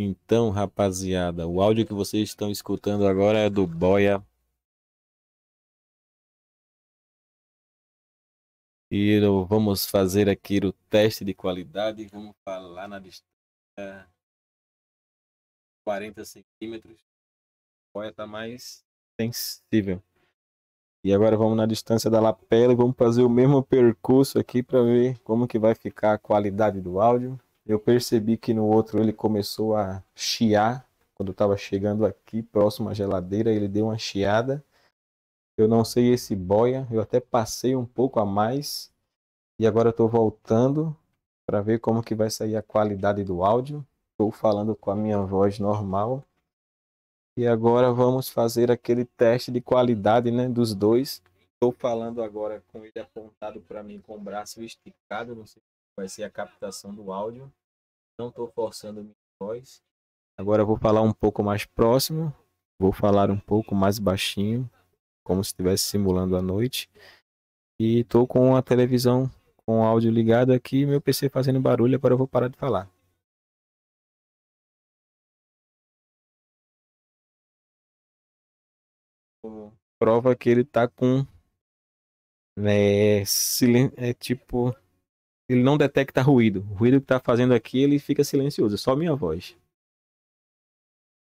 Então, rapaziada, o áudio que vocês estão escutando agora é do Boia. E vamos fazer aqui o teste de qualidade. Vamos falar na distância 40 centímetros. O boia está mais sensível. E agora vamos na distância da lapela e vamos fazer o mesmo percurso aqui para ver como que vai ficar a qualidade do áudio. Eu percebi que no outro ele começou a chiar quando estava chegando aqui próximo à geladeira, ele deu uma chiada. Eu não sei esse boia, eu até passei um pouco a mais e agora estou voltando para ver como que vai sair a qualidade do áudio. Estou falando com a minha voz normal. E agora vamos fazer aquele teste de qualidade né, dos dois. Estou falando agora com ele apontado para mim com o braço esticado. Não sei se vai ser a captação do áudio não estou forçando minha voz. Agora vou falar um pouco mais próximo, vou falar um pouco mais baixinho, como se estivesse simulando a noite. E estou com a televisão com o áudio ligado aqui, meu PC fazendo barulho, agora eu vou parar de falar. Prova que ele está com. Né, silen é tipo ele não detecta ruído. O ruído que está fazendo aqui, ele fica silencioso, é só minha voz.